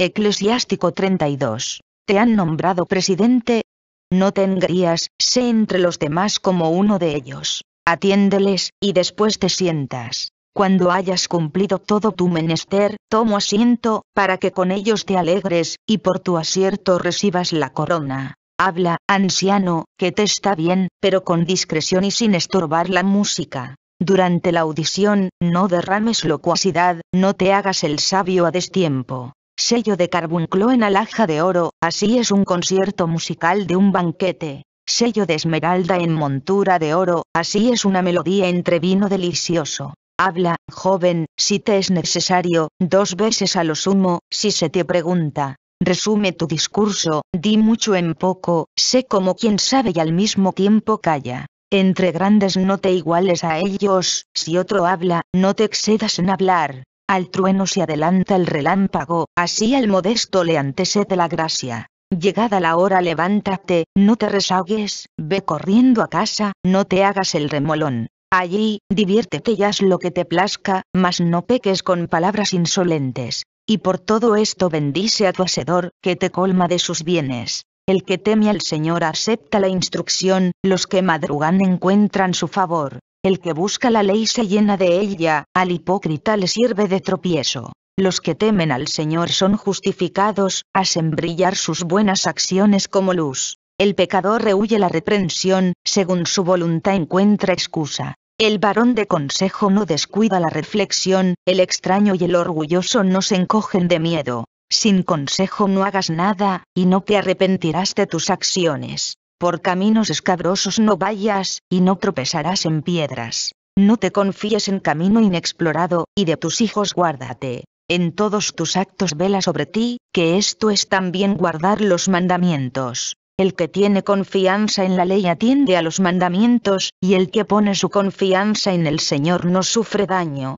Eclesiástico 32. Te han nombrado presidente. No tendrías, sé entre los demás como uno de ellos. Atiéndeles, y después te sientas. Cuando hayas cumplido todo tu menester, tomo asiento, para que con ellos te alegres, y por tu acierto recibas la corona. Habla, anciano, que te está bien, pero con discreción y sin estorbar la música. Durante la audición, no derrames locuacidad, no te hagas el sabio a destiempo sello de carbunclo en alhaja de oro, así es un concierto musical de un banquete, sello de esmeralda en montura de oro, así es una melodía entre vino delicioso. Habla, joven, si te es necesario, dos veces a lo sumo, si se te pregunta. Resume tu discurso, di mucho en poco, sé como quien sabe y al mismo tiempo calla. Entre grandes no te iguales a ellos, si otro habla, no te excedas en hablar, al trueno se adelanta el relámpago, así al modesto le antecede la gracia. Llegada la hora levántate, no te resahogues, ve corriendo a casa, no te hagas el remolón. Allí, diviértete y haz lo que te plazca, mas no peques con palabras insolentes. Y por todo esto bendice a tu hacedor, que te colma de sus bienes. El que teme al Señor acepta la instrucción, los que madrugan encuentran su favor. El que busca la ley se llena de ella, al hipócrita le sirve de tropiezo. Los que temen al Señor son justificados, hacen brillar sus buenas acciones como luz. El pecador rehuye la reprensión, según su voluntad encuentra excusa. El varón de consejo no descuida la reflexión, el extraño y el orgulloso no se encogen de miedo. Sin consejo no hagas nada, y no te arrepentirás de tus acciones. Por caminos escabrosos no vayas, y no tropezarás en piedras. No te confíes en camino inexplorado, y de tus hijos guárdate. En todos tus actos vela sobre ti, que esto es también guardar los mandamientos. El que tiene confianza en la ley atiende a los mandamientos, y el que pone su confianza en el Señor no sufre daño.